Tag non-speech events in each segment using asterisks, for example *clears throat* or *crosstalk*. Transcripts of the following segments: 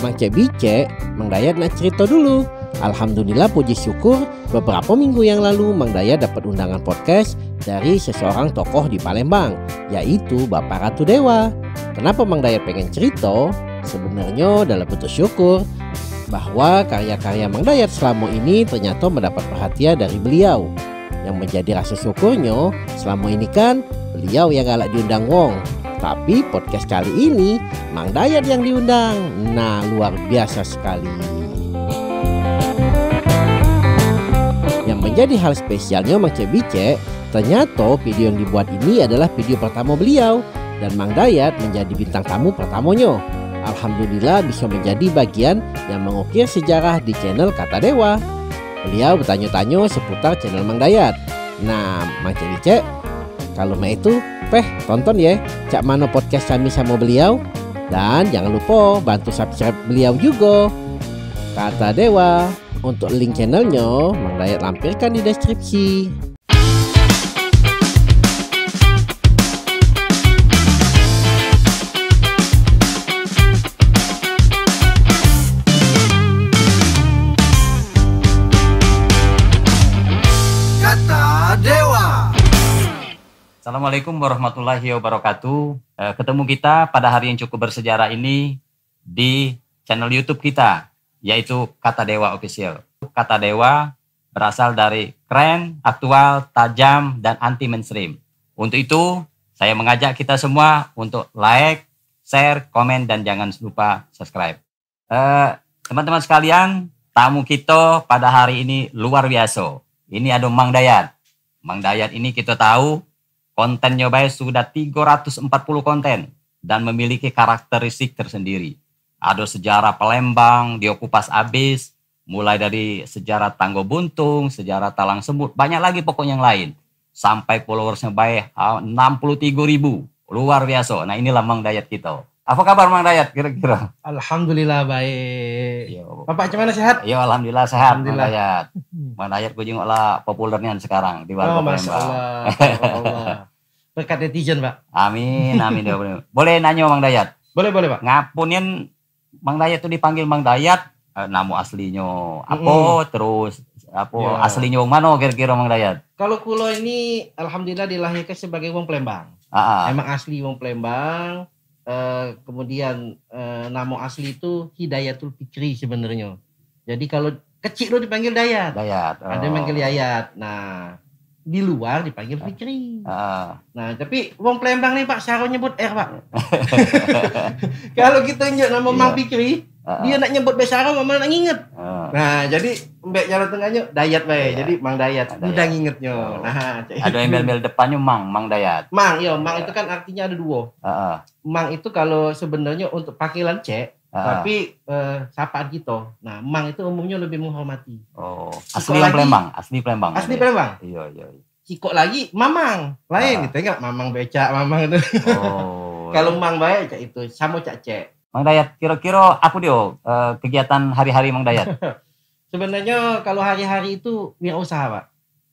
Mace Bice, Mang Dayat nak cerita dulu. Alhamdulillah puji syukur beberapa minggu yang lalu Mang Dayat dapat undangan podcast dari seseorang tokoh di Palembang, yaitu Bapak Ratu Dewa. Kenapa Mang Dayat pengen cerita? Sebenarnya dalam bentuk syukur bahwa karya-karya Mang Dayat selama ini ternyata mendapat perhatian dari beliau. Yang menjadi rasa syukurnya, selama ini kan beliau yang galak diundang Wong. Tapi podcast kali ini Mang Dayat yang diundang. Nah, luar biasa sekali. Yang menjadi hal spesialnya Mang Cebice, ternyata video yang dibuat ini adalah video pertama beliau dan Mang Dayat menjadi bintang tamu pertamonyo Alhamdulillah bisa menjadi bagian yang mengukir sejarah di channel Kata Dewa. Beliau bertanya-tanya seputar channel Mang Dayat. Nah, Mang Celice, kalau mau itu, peh tonton ya cak mano podcast kami sama beliau. Dan jangan lupa bantu subscribe beliau juga. Kata Dewa, untuk link channelnya, Mang Dayat lampirkan di deskripsi. Assalamualaikum warahmatullahi wabarakatuh. Eh, ketemu kita pada hari yang cukup bersejarah ini di channel YouTube kita, yaitu Kata Dewa Official. Kata Dewa berasal dari keren, aktual, tajam, dan anti mainstream. Untuk itu, saya mengajak kita semua untuk like, share, komen, dan jangan lupa subscribe. Eh, teman-teman sekalian, tamu kita pada hari ini luar biasa. Ini ada Mang Dayat. Mang Dayat ini kita tahu Konten Nyobai sudah 340 konten dan memiliki karakteristik tersendiri. Ada sejarah Palembang, diokupas abis, mulai dari sejarah Tanggo Buntung, sejarah Talang Semut, banyak lagi pokoknya yang lain. Sampai followersnya baik 63 ribu. Luar biasa. Nah inilah Mang Dayat kita. Apa kabar Mang Dayat kira-kira? Alhamdulillah baik. Yo. Iya, Bapak gimana sehat? Yo iya, alhamdulillah sehat alhamdulillah. Hmm. Mang Dayat. Mang Dayat ku jengok lah populernya sekarang di warung oh, Palembang. Allah. *laughs* Allah. Berkat netizen, Pak. Amin, amin. Ya boleh nanya Mang Dayat? Boleh, boleh, Pak. Ngapunin Mang Dayat tuh dipanggil Mang Dayat, eh, nama aslinya apa mm-hmm. terus apa ya. aslinya wong mana kira-kira Mang Dayat? Kalau kulo ini alhamdulillah dilahirkan sebagai wong Palembang. Ah, ah. Emang asli wong Palembang Eh, kemudian uh, nama asli itu Hidayatul Fikri sebenarnya. Jadi kalau kecil lo dipanggil Dayat. Dayat. Oh. Ada yang panggil oh. Yayat. Nah, di luar dipanggil ah. Fikri. Ah. Nah, tapi wong Palembang nih Pak Saro nyebut R, Pak. *laughs* Kalau kita nyebut nama Mang iya. Fikri, ah, ah. dia nak nyebut Besaro mama nak nginget. Ah. Nah, jadi Mbak jalan tengahnya Dayat bae. Ya. Jadi Mang Dayat. Dayat. Udah ngingetnya. Oh. Nah, ada email embel depannya Mang, Mang Dayat. Mang, iya Mang iya. itu kan artinya ada dua. Ah. ah. Mang itu kalau sebenarnya untuk panggilan cek, Ah. Tapi eh, sapaan kita. Nah, Mang itu umumnya lebih menghormati. Oh, asli yang Palembang, asli Palembang. Asli Palembang. Iya, iya, iya. lagi Mamang, lain ah. gitu enggak Mamang becak, Mamang itu. Oh. *laughs* Kalau Mang baik itu, sama cak cek. Mang Dayat, kira-kira aku dia eh, kegiatan hari-hari Mang Dayat. *laughs* Sebenarnya kalau hari-hari itu wirausaha, Pak.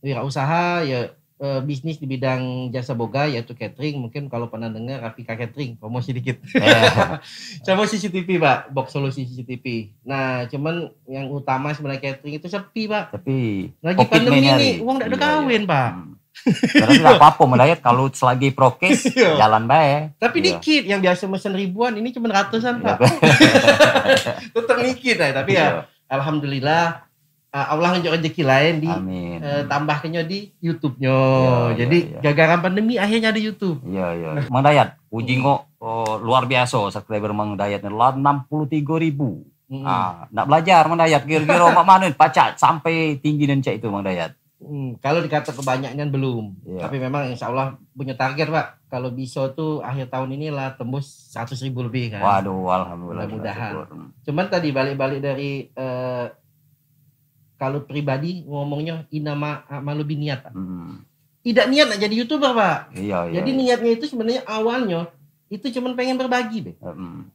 Wirausaha ya Eh, bisnis di bidang jasa boga yaitu catering mungkin kalau pernah dengar Rafika Catering promosi dikit eh. sama *laughs* CCTV pak box solusi CCTV nah cuman yang utama sebenarnya catering itu sepi pak sepi lagi COVID pandemi ini uang tidak ada iya, kawin iya. pak hmm. Terus apa-apa melihat kalau selagi prokes *laughs* iya. jalan baik. Tapi iya. dikit yang biasa mesen ribuan ini cuma ratusan pak. *laughs* Tetap dikit eh. tapi ya Alhamdulillah Eh, Allah ngejok rezeki lain di Amin. Eh, hmm. tambahkannya di YouTube-nya. Ya, Jadi ya, ya. gagaran pandemi akhirnya di YouTube. Iya, iya. Nah. Mang Dayat, uji hmm. oh, luar biasa subscriber Mang Dayat enam puluh tiga ribu. Hmm. Ah, nak belajar Mang Dayat, kira-kira mak mana pacat sampai tinggi dan cek itu Mang Dayat. Hmm, kalau dikata kebanyakan belum, yeah. tapi memang insya Allah punya target pak. Kalau bisa tuh akhir tahun ini lah tembus 100 ribu lebih kan. Waduh, alhamdulillah. Mudah-mudahan. Cuman tadi balik-balik dari uh, kalau pribadi ngomongnya inama malu biniat. Hmm. Tidak niat nak jadi youtuber pak. Iya, iya, jadi iya. niatnya itu sebenarnya awalnya itu cuma pengen berbagi deh. Hmm.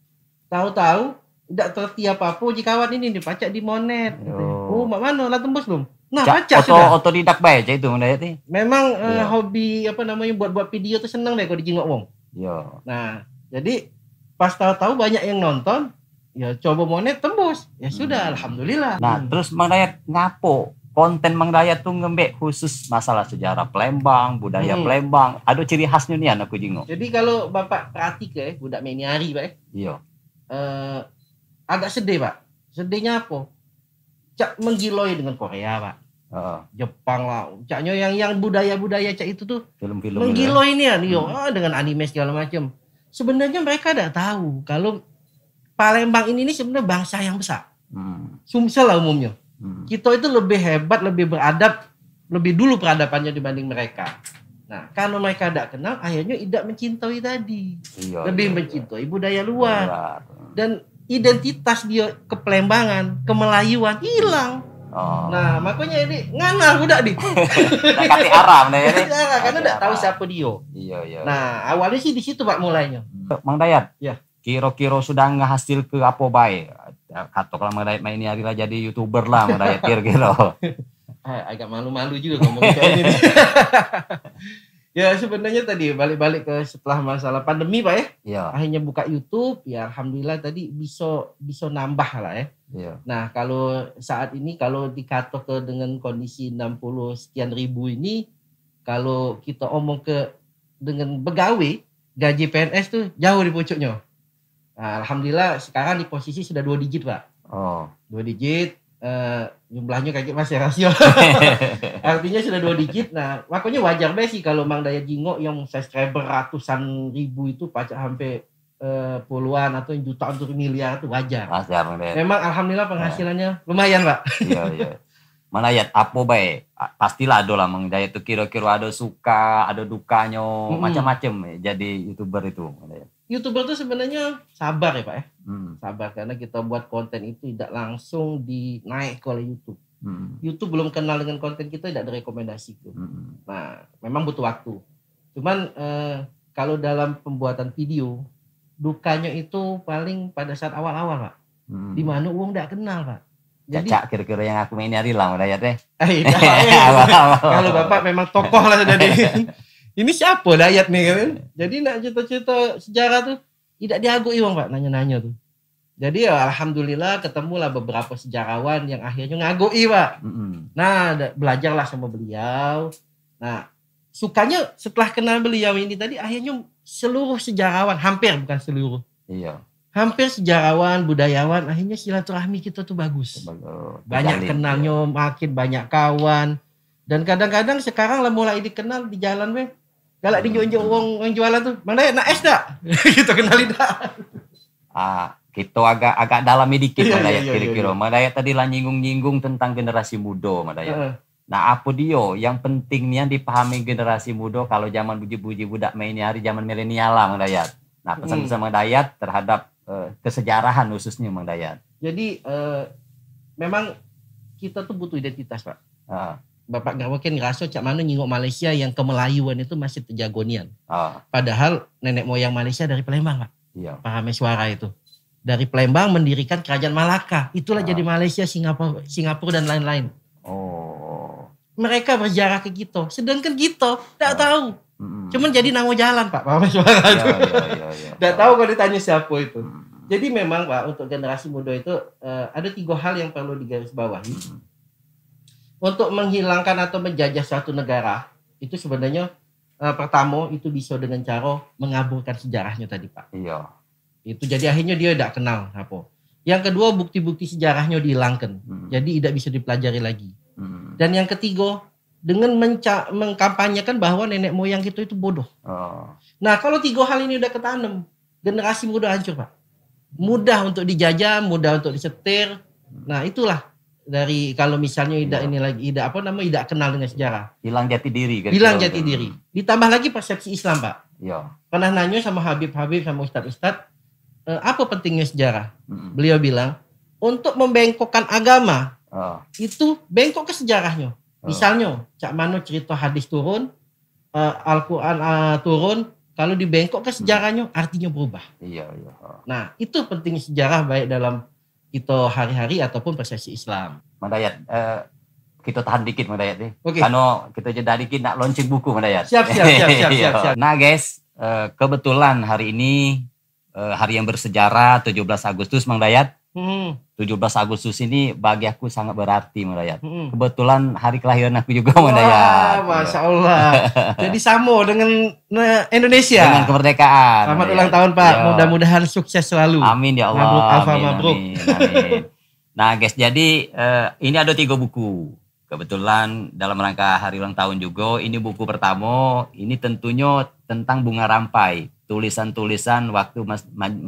Tahu-tahu tidak terti apa apa jikawan ini dipacak di monet. Oh, oh mak mana lah tembus belum? Nah, ja, pacak oto, sudah. Otodidak baik itu mana Memang eh, iya. uh, hobi apa namanya buat-buat video tuh senang deh kalau dijenguk wong. Iya. Nah, jadi pas tahu-tahu banyak yang nonton, ya coba monet tembus ya hmm. sudah hmm. alhamdulillah nah hmm. terus Mang Dayat ngapo konten Mang Dayat tuh ngembek khusus masalah sejarah Palembang budaya hmm. Palembang ada ciri khasnya nih anakku jingo jadi kalau bapak ke eh, budak meniari pak eh. iya eh, agak sedih pak sedihnya apa cak menggiloi dengan Korea pak Uh, Jepang lah, caknya yang yang budaya-budaya cak itu tuh film-film menggiloi ya. nih ya, hmm. dengan anime segala macam. Sebenarnya mereka tidak tahu kalau Palembang ini, ini sebenarnya bangsa yang besar. Hmm. Sumsel lah umumnya. Hmm. Kita itu lebih hebat, lebih beradab, lebih dulu peradabannya dibanding mereka. Nah, kalau mereka tidak kenal, akhirnya tidak mencintai tadi. Iya, lebih iya, iya. mencintai iya. budaya luar. Dan identitas dia ke ke kemelayuan hilang. Oh. Nah, makanya ini nganal budak di. Kati haram nih. Kati haram karena tidak tahu siapa dia. Iya, iya. Nah, awalnya sih di situ Pak mulainya. Mang Dayat. Ya kira-kira sudah nggak hasil ke apa baik kata kalau merayat main ini hari lah jadi youtuber lah merayat *laughs* kira-kira eh, agak malu-malu juga ngomong kayak ini *laughs* ya sebenarnya tadi balik-balik ke setelah masalah pandemi pak ya, ya. akhirnya buka YouTube ya alhamdulillah tadi bisa bisa nambah lah ya. ya nah kalau saat ini kalau dikato ke dengan kondisi 60 sekian ribu ini kalau kita omong ke dengan begawi gaji PNS tuh jauh di pucuknya Nah, alhamdulillah sekarang di posisi sudah dua digit pak. Oh. Dua digit uh, jumlahnya kayak masih ya, rasio. *laughs* Artinya sudah dua digit. Nah makanya wajar deh sih kalau Mang Daya Jingo yang subscriber ratusan ribu itu pajak hampir uh, eh, puluhan atau jutaan untuk miliar itu wajar. Wajar. Memang alhamdulillah penghasilannya ya. lumayan pak. Iya iya mana ya apa baik pastilah ada lah mengenai itu kira-kira ada suka ada dukanya hmm. macam-macam ya, jadi youtuber itu youtuber itu sebenarnya sabar ya pak ya hmm. sabar karena kita buat konten itu tidak langsung dinaik oleh YouTube hmm. YouTube belum kenal dengan konten kita tidak ada rekomendasi itu hmm. nah memang butuh waktu cuman eh, kalau dalam pembuatan video dukanya itu paling pada saat awal-awal pak hmm. di mana uang tidak kenal pak Caca kira-kira yang aku main hari lah merayat deh. Eh, iya. *laughs* kalau bapak memang tokoh lah jadi. *laughs* Ini siapa layat nih kan? Jadi nak cerita-cerita sejarah tuh tidak diagu iwang pak nanya-nanya tuh. Jadi ya, alhamdulillah ketemulah beberapa sejarawan yang akhirnya ngagu Iwa Mm -hmm. Nah belajarlah sama beliau. Nah sukanya setelah kenal beliau ini tadi akhirnya seluruh sejarawan hampir bukan seluruh. Iya hampir sejarawan, budayawan, akhirnya silaturahmi kita tuh bagus. Oh, banyak kenalnya, makin banyak kawan. Dan kadang-kadang sekarang lah mulai dikenal di jalan weh. Galak diunjuk uang yang jualan tuh, mana ya, nak es dak? *laughs* gitu kenali dak. Ah, kita gitu agak agak dalam dikit iya, Madaya ya, iya, kira-kira. Iya, iya. Ya, tadi lah nyinggung-nyinggung tentang generasi muda Madaya. Uh. Nah, apa dia yang penting nih yang dipahami generasi muda kalau zaman buji-buji budak mainnya hari zaman milenial lah Madaya. Nah, pesan-pesan hmm. Madaya terhadap Eh, kesejarahan khususnya Mang Dayat. Jadi uh, memang kita tuh butuh identitas Pak. Uh. Bapak nggak mungkin ngerasa cak mana nyingok Malaysia yang kemelayuan itu masih terjagonian. Uh. Padahal nenek moyang Malaysia dari Palembang Pak. Iya. Paham suara itu. Dari Palembang mendirikan kerajaan Malaka. Itulah uh. jadi Malaysia, Singapura, Singapura dan lain-lain. Oh. Mereka berjarah ke kita. Sedangkan kita tak uh. tahu Hmm. Cuman jadi nanggung jalan Pak, paham suara ya, itu. Ya, ya, ya. tahu kalau ditanya siapa itu. Hmm. Jadi memang Pak, untuk generasi muda itu uh, ada tiga hal yang perlu digarisbawahi. Hmm. Untuk menghilangkan atau menjajah suatu negara, itu sebenarnya uh, pertama itu bisa dengan cara mengaburkan sejarahnya tadi Pak. Iya. Itu jadi akhirnya dia tidak kenal apa. Yang kedua bukti-bukti sejarahnya dihilangkan. Hmm. Jadi tidak bisa dipelajari lagi. Hmm. Dan yang ketiga dengan menca- mengkampanyekan bahwa nenek moyang kita itu bodoh. Oh. Nah, kalau tiga hal ini udah ketanam, generasi muda hancur, Pak. Mudah untuk dijajah, mudah untuk disetir. Nah, itulah dari kalau misalnya tidak iya. ini lagi tidak apa namanya tidak kenal dengan sejarah. Hilang jati diri. Hilang jati diri. Ditambah lagi persepsi Islam, Pak. Ya. Pernah nanya sama Habib-Habib sama Ustad Ustad e, eh, apa pentingnya sejarah? hmm Beliau bilang, untuk membengkokkan agama, oh. itu bengkok ke sejarahnya. Ah. Misalnya, Cak Mano cerita hadis turun, uh, Al-Quran uh, turun, kalau dibengkok Bengkok kan hmm. sejarahnya hmm. artinya berubah. Iya, iya. Nah, itu penting sejarah baik dalam kita hari-hari ataupun persepsi Islam. Madayat, uh, kita tahan dikit Madayat nih. Oke. Okay. Karena kita jeda dikit nak launching buku Madayat. Siap, siap, siap, siap, *laughs* siap, iya. siap. Nah guys, uh, kebetulan hari ini uh, hari yang bersejarah 17 Agustus Mandayat. Hmm. 17 Agustus ini bagi aku sangat berarti merayat. Hmm. Kebetulan hari kelahiran aku juga Wah, Masya Allah. *laughs* Jadi sama dengan Indonesia. Dengan kemerdekaan. Selamat merayat. ulang tahun Pak. Iya. Mudah-mudahan sukses selalu. Amin ya Allah. Mabruk Alfa amin, Amin, amin. nah guys jadi uh, ini ada tiga buku. Kebetulan dalam rangka hari ulang tahun juga ini buku pertama ini tentunya tentang bunga rampai. Tulisan-tulisan waktu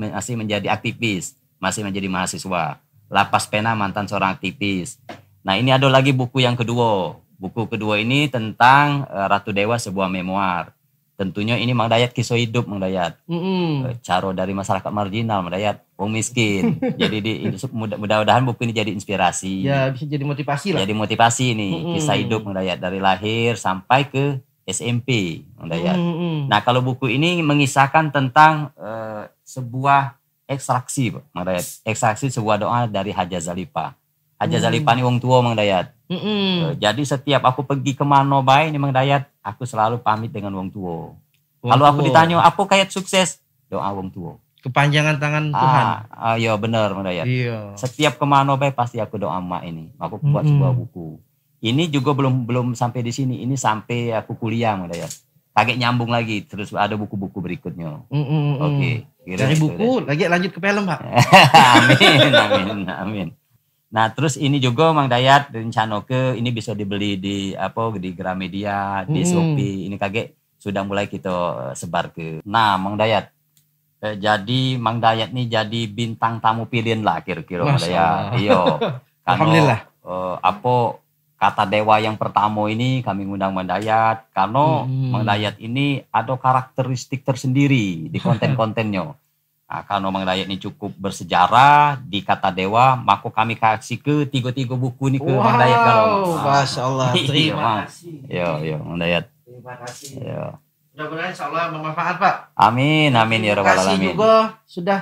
masih menjadi aktivis masih menjadi mahasiswa. Lapas Pena mantan seorang aktivis. Nah ini ada lagi buku yang kedua. Buku kedua ini tentang eh, Ratu Dewa sebuah memoir. Tentunya ini Mang Dayat kisah hidup Mang Dayat. Mm -hmm. Caro dari masyarakat marginal Mang Dayat, wong miskin. *laughs* jadi di mudah-mudahan buku ini jadi inspirasi. Ya bisa jadi motivasi lah. Jadi motivasi ini mm -hmm. kisah hidup Mang Dayat dari lahir sampai ke SMP Mang Dayat. Mm -hmm. Nah kalau buku ini mengisahkan tentang uh, sebuah ekstraksi mengdayat ekstraksi sebuah doa dari Haja Zalipa Haja hmm. Zalipa ini wong tua mengdayat hmm. Eh, jadi setiap aku pergi ke mana baik ini mengdayat aku selalu pamit dengan wong tua kalau aku ditanya apa kayak sukses doa wong tua kepanjangan tangan ah, Tuhan. Ah, iya benar Dayat Iya. Setiap kemana baik pasti aku doa emak ini. Aku buat hmm. sebuah buku. Ini juga belum belum sampai di sini. Ini sampai aku kuliah Mbak Dayat. Kaget nyambung lagi. Terus ada buku-buku berikutnya. Hmm, Oke. Okay. Kira Dari gitu buku lagi lanjut ke film, Pak. *laughs* amin, amin, amin. Nah, terus ini juga Mang Dayat rencana ke ini bisa dibeli di apa di Gramedia, di hmm. Shopee. Ini kaget sudah mulai kita eh, sebar ke. Nah, Mang Dayat. Eh, jadi Mang Dayat nih jadi bintang tamu pilihan lah kira-kira Mang Dayat. Iya. *laughs* Alhamdulillah. Eh, apa kata dewa yang pertama ini kami ngundang Mandayat karena hmm. Mandayat ini ada karakteristik tersendiri di *laughs* konten-kontennya. Nah, karena Mandayat ini cukup bersejarah di kata dewa, maka kami kasih ke tiga-tiga buku ini ke wow, Mandayat kalau. Wow, Masya Allah, iya, iya, iya, terima kasih. Yo, yo, Mandayat. Terima kasih. Yo. Mudah-mudahan insya Allah bermanfaat Pak. Amin, amin ya robbal Alamin. Terima kasih juga sudah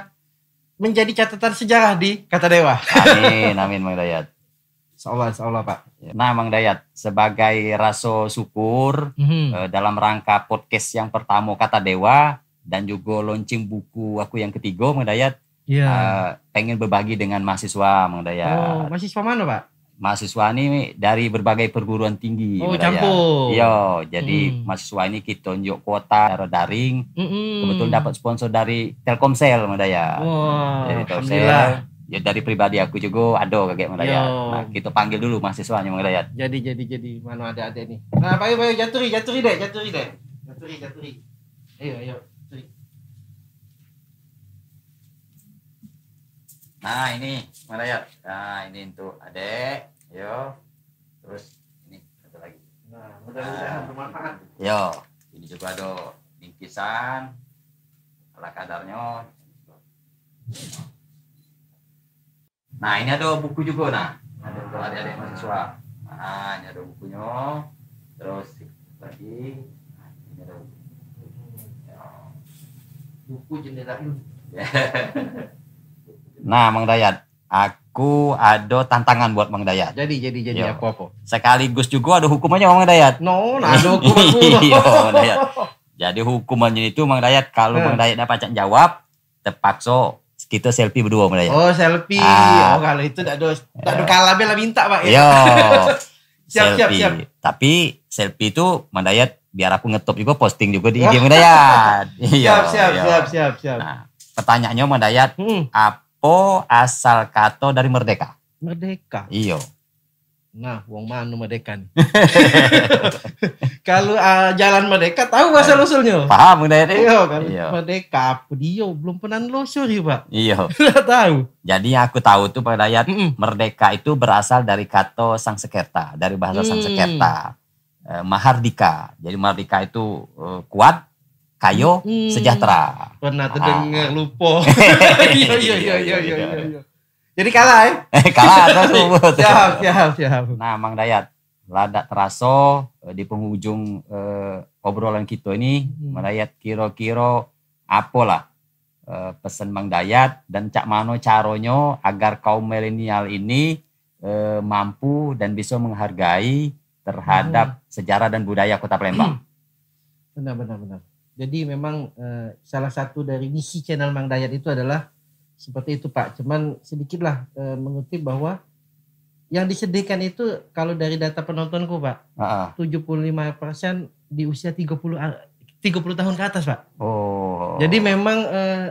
menjadi catatan sejarah di kata dewa. Amin, amin Mandayat. Insya Allah, insya Allah Pak. Ya. Nah, Mang Dayat, sebagai rasa syukur mm-hmm. dalam rangka podcast yang pertama Kata Dewa dan juga launching buku aku yang ketiga, Mang Dayat, yeah. Eh, pengen berbagi dengan mahasiswa, Mang Dayat. Oh, mahasiswa mana Pak? Mahasiswa ini dari berbagai perguruan tinggi. Oh, campur. Yo, iya, jadi mm. mahasiswa ini kita tunjuk kuota secara daring. Mm-hmm. Kebetulan dapat sponsor dari Telkomsel, Mang Dayat. Wah, wow, Telkomsel, ya dari pribadi aku juga ada kayak Dayat. Nah, kita panggil dulu mahasiswanya Dayat. Jadi jadi jadi mana ada ada ini Nah, payo payo jaturi jaturi deh, jaturi deh. Jaturi jaturi. Ayo ayo. Nah, ini melayat. Nah, ini untuk adek. Yo. Terus ini satu lagi. Nah, mudah-mudahan bermanfaat. Yo, ini juga ada bingkisan ala kadarnya nah ini ada buku juga nah ada untuk adik-adik mahasiswa nah ini ada bukunya terus lagi nah, ini ada buku jendela jendela *laughs* nah Mang Dayat aku ada tantangan buat Mang Dayat. Jadi jadi jadi aku apa apa. Sekaligus juga ada hukumannya Mang Dayat. No, nah ada hukumannya. Iya, *laughs* Mang Dayat. Jadi hukumannya itu Mang Dayat kalau hmm. Mang Dayat dapat jawab terpaksa kita selfie berdua mulai. Oh selfie. Ah. Oh kalau itu tak ada tak ada kalah bela minta pak. Ya. Yo. *laughs* siap, selfie. siap siap Tapi selfie itu Mandayat biar aku ngetop juga posting juga di *laughs* IG Mandayat. iya. Siap siap, siap, siap siap siap. Nah, pertanyaannya Mandayat, hmm. apa asal kata dari merdeka? Merdeka. Iya. Nah, wong mana merdeka *laughs* kalau uh, jalan Merdeka tahu bahasa eh, usulnya? Paham udah deh. Iya, kalau iyo. Merdeka apa dia belum pernah lusur ya, Pak. Iya. tahu. Jadi yang aku tahu tuh Pak Dayat, mm -mm. Merdeka itu berasal dari kata Sekerta dari bahasa mm. Sekerta Eh, mahardika. Jadi Mahardika itu eh, kuat, kayo, hmm, sejahtera. Pernah terdengar ah. lupa. iya, iya, iya, iya, iya. Jadi kalah ya? Eh? kalah terus. siap, siap, siap. Nah, Mang Dayat, ladak teraso eh, di penghujung eh, obrolan kita ini hmm. merayat kiro-kiro apalah eh, pesan Mang Dayat dan cak mano caronyo agar kaum milenial ini eh, mampu dan bisa menghargai terhadap hmm. sejarah dan budaya Kota Palembang. *clears throat* Benar benar benar. Jadi memang eh, salah satu dari misi channel Mang Dayat itu adalah seperti itu Pak. Cuman sedikitlah eh, mengutip bahwa yang disedihkan itu kalau dari data penontonku pak tujuh puluh lima persen di usia 30 30 ah, tahun ke atas pak oh jadi memang eh,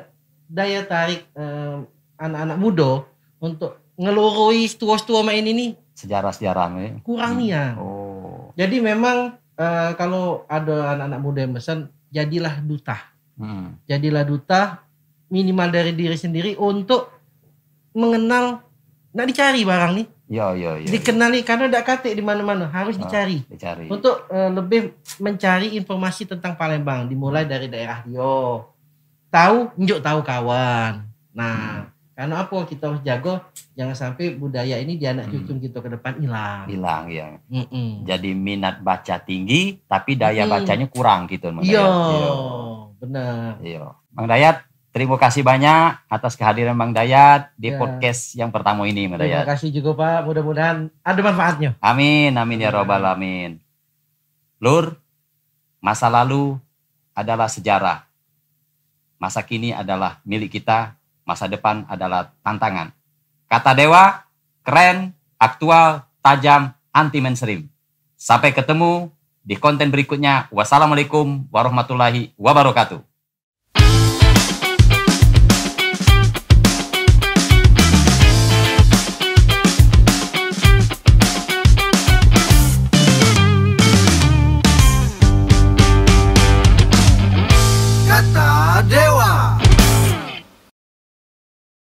daya tarik anak eh, anak-anak muda untuk ngelurui tua-tua main ini sejarah-sejarah nih kurang nih ya. hmm. ya oh jadi memang eh, kalau ada anak-anak muda yang pesan jadilah duta hmm. jadilah duta minimal dari diri sendiri untuk mengenal nak dicari barang nih Ya, ya, ya. Dikenali ya. karena tidak katik di mana-mana, harus nah, dicari. Dicari. Untuk uh, lebih mencari informasi tentang Palembang, dimulai hmm. dari daerah Rio. Tahu, njuk tahu kawan. Nah, hmm. karena apa kita harus jago jangan sampai budaya ini di anak hmm. cucu hmm. kita ke depan hilang. Hilang ya. Mm -mm. Jadi minat baca tinggi tapi daya mm. bacanya kurang gitu Mang Yo, Dayat. Iya. benar. Iya. Mang Dayat Terima kasih banyak atas kehadiran Bang Dayat di ya. podcast yang pertama ini, Bang Dayat. Terima kasih juga Pak, mudah-mudahan ada manfaatnya. Amin, amin ya robbal alamin. Lur, masa lalu adalah sejarah. Masa kini adalah milik kita, masa depan adalah tantangan. Kata Dewa, keren, aktual, tajam, anti mainstream. Sampai ketemu di konten berikutnya. Wassalamualaikum warahmatullahi wabarakatuh.